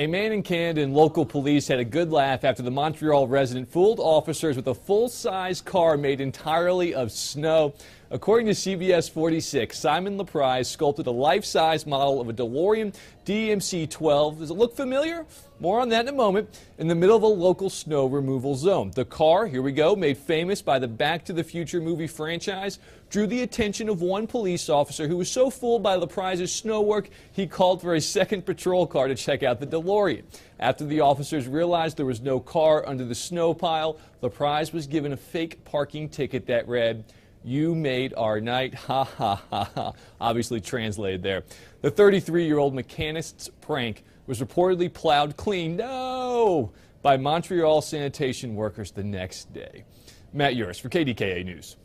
A man in and local police had a good laugh after the Montreal resident fooled officers with a full-size car made entirely of snow. According to CBS 46, Simon LaPrize sculpted a life-size model of a DeLorean DMC-12. Does it look familiar? More on that in a moment. In the middle of a local snow removal zone. The car, here we go, made famous by the Back to the Future movie franchise, drew the attention of one police officer who was so fooled by LaPrize's snow work, he called for a second patrol car to check out the DeLorean. After the officers realized there was no car under the snow pile, LaPrize was given a fake parking ticket that read, you made our night. Ha ha ha ha. Obviously translated there. The 33 year old mechanic's prank was reportedly plowed clean, no, by Montreal sanitation workers the next day. Matt Uris for KDKA News.